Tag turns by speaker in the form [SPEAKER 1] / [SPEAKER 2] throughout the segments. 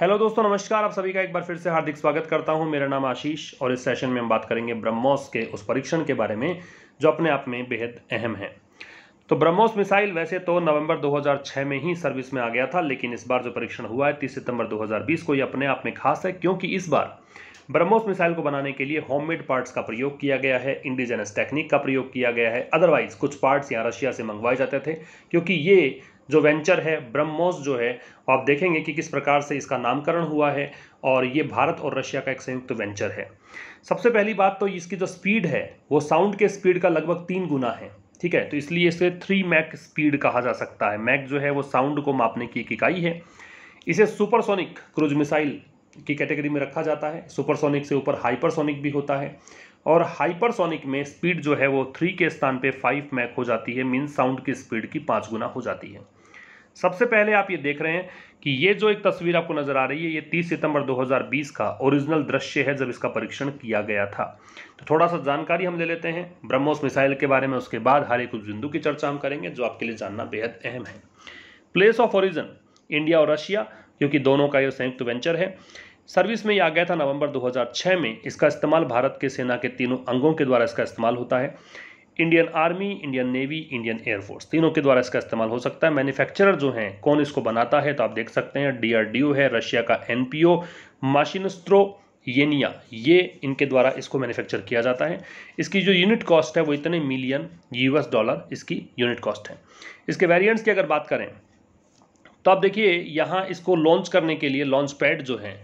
[SPEAKER 1] hello दोस्तों नमस्कार आप सभी का एक बार फिर से हार्दिक स्वागत करता हूं मेरा नाम आशीष और इस सेशन में हम बात करेंगे ब्रह्मोस के उस परीक्षण के बारे में जो अपने आप में बेहद अहम है तो ब्रह्मोस मिसाइल वैसे तो नवंबर 2006 में ही सर्विस में आ गया था लेकिन इस बार जो परीक्षण हुआ है तीस सितंबर दो को ये अपने आप में खास है क्योंकि इस बार ब्रह्मोस मिसाइल को बनाने के लिए होममेड पार्ट्स का प्रयोग किया गया है इंडिजेनस टेक्निक का प्रयोग किया गया है अदरवाइज कुछ पार्ट्स यहाँ रशिया से मंगवाए जाते थे क्योंकि ये जो वेंचर है ब्रह्मोस जो है आप देखेंगे कि किस प्रकार से इसका नामकरण हुआ है और ये भारत और रशिया का एक संयुक्त वेंचर है सबसे पहली बात तो इसकी जो स्पीड है वो साउंड के स्पीड का लगभग तीन गुना है ठीक है तो इसलिए इसे थ्री मैक स्पीड कहा जा सकता है मैक जो है वो साउंड को मापने की एक इकाई है इसे सुपरसोनिक क्रूज मिसाइल की कैटेगरी में रखा जाता है सुपरसोनिक से ऊपर हाइपरसोनिक भी होता है और हाइपरसोनिक में स्पीड जो है वो थ्री के स्थान पे फाइव मैक हो जाती है मीन साउंड की स्पीड की पाँच गुना हो जाती है सबसे पहले आप ये देख रहे हैं कि ये जो एक तस्वीर आपको नज़र आ रही है ये 30 सितंबर 2020 का ओरिजिनल दृश्य है जब इसका परीक्षण किया गया था तो थोड़ा सा जानकारी हम ले लेते हैं ब्रह्मोस मिसाइल के बारे में उसके बाद हर एक बिंदु की चर्चा हम करेंगे जो आपके लिए जानना बेहद अहम है प्लेस ऑफ ओरिजन इंडिया और रशिया क्योंकि दोनों का यह संयुक्त वेंचर है सर्विस में यह आ गया था नवंबर 2006 में इसका इस्तेमाल भारत के सेना के तीनों अंगों के द्वारा इसका इस्तेमाल होता है Indian army Indian navy Indian air force तीनों के द्वारा इसका इस्तेमाल हो सकता है मैन्युफैक्चरर जो हैं कौन इसको बनाता है तो आप देख सकते हैं डीआरडीओ है रशिया का एनपीओ माशिनस्त्रो येनिया ये इनके द्वारा इसको मैन्युफैक्चर किया जाता है इसकी जो यूनिट कॉस्ट है वो इतने मिलियन यूएस डॉलर इसकी यूनिट कॉस्ट है इसके वेरियंट्स की अगर बात करें तो आप देखिए यहाँ इसको लॉन्च करने के लिए लॉन्च पैड जो है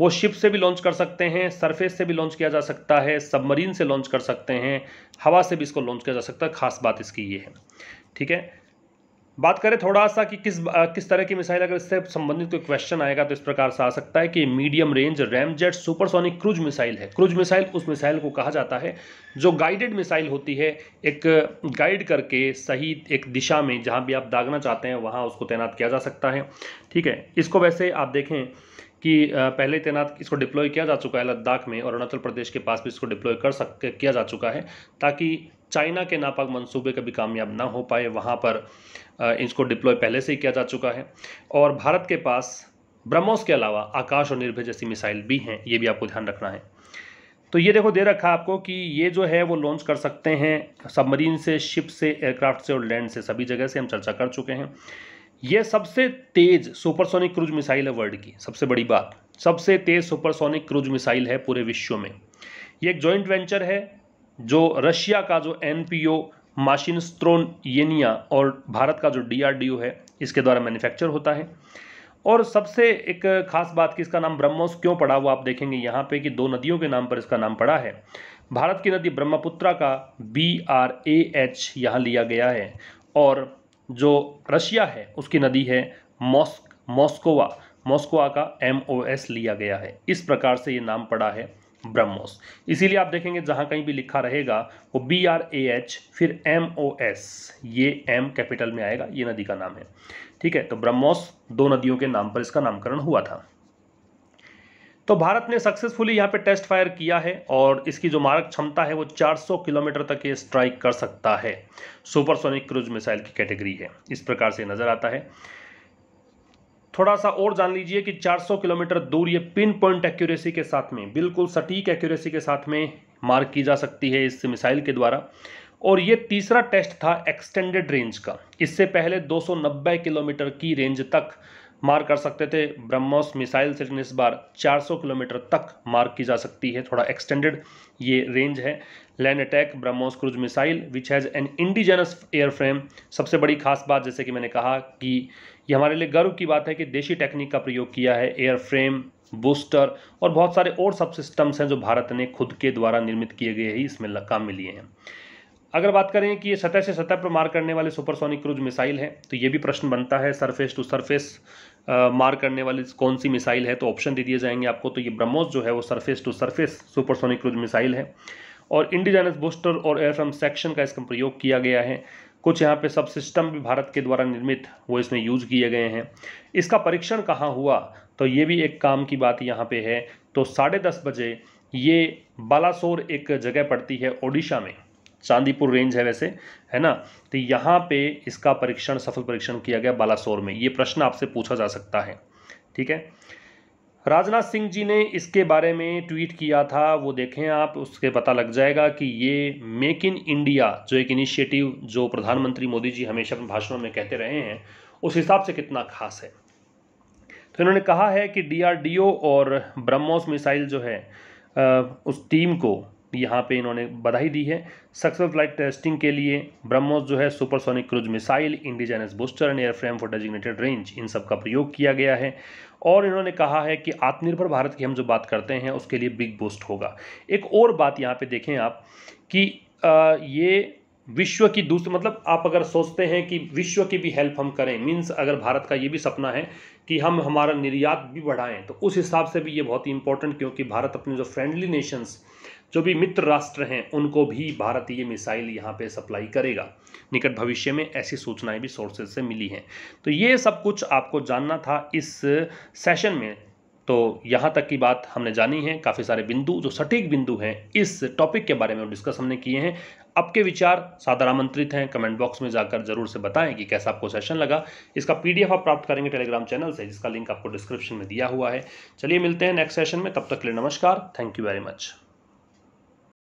[SPEAKER 1] वो शिप से भी लॉन्च कर सकते हैं सरफेस से भी लॉन्च किया जा सकता है सबमरीन से लॉन्च कर सकते हैं हवा से भी इसको लॉन्च किया जा सकता है खास बात इसकी ये है ठीक है बात करें थोड़ा सा कि किस आ, किस तरह की मिसाइल अगर इससे संबंधित कोई क्वेश्चन आएगा तो इस प्रकार से आ सकता है कि medium range ramjet supersonic cruise missile है क्रूज मिसाइल उस मिसाइल को कहा जाता है जो गाइडेड मिसाइल होती है एक गाइड करके सही एक दिशा में जहाँ भी आप दागना चाहते हैं वहाँ उसको तैनात किया जा सकता है ठीक है इसको वैसे आप देखें कि पहले तैनात इसको डिप्लॉय किया जा चुका है लद्दाख में और अरुणाचल प्रदेश के पास भी इसको डिप्लॉय कर सक किया जा चुका है ताकि चाइना के नापाक मंसूबे कभी कामयाब ना हो पाए वहाँ पर इसको डिप्लॉय पहले से ही किया जा चुका है और भारत के पास ब्रह्मोस के अलावा आकाश और निर्भय जैसी मिसाइल भी हैं ये भी आपको ध्यान रखना है तो ये देखो दे रखा आपको कि ये जो है वो लॉन्च कर सकते हैं सबमरीन से शिप से एयरक्राफ्ट से और लैंड से सभी जगह से हम चर्चा कर चुके हैं यह सबसे तेज सुपरसोनिक क्रूज मिसाइल है वर्ल्ड की सबसे बड़ी बात सबसे तेज सुपरसोनिक क्रूज मिसाइल है पूरे विश्व में यह एक ज्वाइंट वेंचर है जो रशिया का जो एन पी ओ माशिन स्त्रोन येनिया और भारत का जो डी आर डी ओ है इसके द्वारा मैन्युफैक्चर होता है और सबसे एक खास बात कि इसका नाम ब्रह्मोस क्यों पड़ा वो आप देखेंगे यहाँ पे कि दो नदियों के नाम पर इसका नाम पड़ा है भारत की नदी ब्रह्मपुत्रा का बी आर ए एच यहाँ लिया गया है और जो रशिया है उसकी नदी है मॉस्क मॉस्कोवा मॉस्कोवा का एम ओ एस लिया गया है इस प्रकार से ये नाम पड़ा है ब्रह्मोस इसीलिए आप देखेंगे जहाँ कहीं भी लिखा रहेगा वो बी आर ए एच फिर एम ओ एस ये एम कैपिटल में आएगा ये नदी का नाम है ठीक है तो ब्रह्मोस दो नदियों के नाम पर इसका नामकरण हुआ था तो भारत ने सक्सेसफुली यहाँ पे टेस्ट फायर किया है और इसकी जो मारक क्षमता है वो 400 किलोमीटर तक ये स्ट्राइक कर सकता है सुपरसोनिक क्रूज मिसाइल की कैटेगरी है इस प्रकार से नज़र आता है थोड़ा सा और जान लीजिए कि 400 किलोमीटर दूर ये पिन पॉइंट एक्यूरेसी के साथ में बिल्कुल सटीक एक्यूरेसी के साथ में मार्क की जा सकती है इस मिसाइल के द्वारा और ये तीसरा टेस्ट था एक्सटेंडेड रेंज का इससे पहले दो किलोमीटर की रेंज तक मार कर सकते थे ब्रह्मोस मिसाइल से इस बार 400 किलोमीटर तक मार की जा सकती है थोड़ा एक्सटेंडेड ये रेंज है land attack BrahMos cruise missile which has an indigenous airframe सबसे बड़ी खास बात जैसे कि मैंने कहा कि ये हमारे लिए गर्व की बात है कि देशी टेक्निक का प्रयोग किया है एयरफ्रेम बूस्टर और बहुत सारे और सब सिस्टम्स हैं जो भारत ने खुद के द्वारा निर्मित किए गए ही इसमें कामयाब लिए हैं अगर बात करें कि ये सतह से सतह पर मार करने वाले सुपरसोनिक क्रूज मिसाइल है तो ये भी प्रश्न बनता है सरफेस टू सरफेस मार करने वाली कौन सी मिसाइल है तो ऑप्शन दे दिए जाएंगे आपको तो ये ब्रह्मोस जो है वो surface to surface supersonic cruise missile है और इंडिजानस बूस्टर और एयरफ्रम सेक्शन का इसका प्रयोग किया गया है कुछ यहाँ पे सब सिस्टम भी भारत के द्वारा निर्मित वो इसमें यूज किए गए हैं इसका परीक्षण कहाँ हुआ तो ये भी एक काम की बात यहाँ पे है तो साढ़े दस बजे ये बालासोर एक जगह पड़ती है ओडिशा में चांदीपुर रेंज है वैसे है ना तो यहाँ पे इसका परीक्षण सफल परीक्षण किया गया बालासोर में ये प्रश्न आपसे पूछा जा सकता है ठीक है राजनाथ सिंह जी ने इसके बारे में ट्वीट किया था वो देखें आप उसके पता लग जाएगा कि ये मेक इन इंडिया जो एक इनिशिएटिव जो प्रधानमंत्री मोदी जी हमेशा अपने भाषणों में कहते रहे हैं उस हिसाब से कितना खास है तो इन्होंने कहा है कि डीआरडीओ और ब्रह्मोस मिसाइल जो है उस टीम को यहाँ पे इन्होंने बधाई दी है सक्सेसफुल फ्लाइट टेस्टिंग के लिए ब्रह्मोस जो है supersonic cruise missile indigenous booster and airframe for designated range इन सब का प्रयोग किया गया है और इन्होंने कहा है कि आत्मनिर्भर भारत की हम जो बात करते हैं उसके लिए बिग बूस्ट होगा एक और बात यहाँ पर देखें आप कि आ, ये विश्व की दूसरी मतलब आप अगर सोचते हैं कि विश्व की भी हेल्प हम करें मीन्स अगर भारत का ये भी सपना है कि हम हमारा निर्यात भी बढ़ाएं तो उस हिसाब से भी ये बहुत ही इंपॉर्टेंट क्योंकि भारत अपने जो फ्रेंडली नेशंस जो भी मित्र राष्ट्र हैं उनको भी भारत ये मिसाइल यहाँ पे सप्लाई करेगा निकट भविष्य में ऐसी सूचनाएं भी सोर्सेज से मिली हैं तो ये सब कुछ आपको जानना था इस सेशन में तो यहाँ तक की बात हमने जानी है काफ़ी सारे बिंदु जो सटीक बिंदु हैं इस टॉपिक के बारे में डिस्कस हमने किए हैं आपके विचार साधार आमंत्रित हैं कमेंट बॉक्स में जाकर जरूर से बताएं कि कैसा आपको सेशन लगा इसका पीडीएफ आप प्राप्त करेंगे टेलीग्राम चैनल से जिसका लिंक आपको डिस्क्रिप्शन में दिया हुआ है चलिए मिलते हैं नेक्स्ट सेशन में तब तक के लिए नमस्कार थैंक यू वेरी मच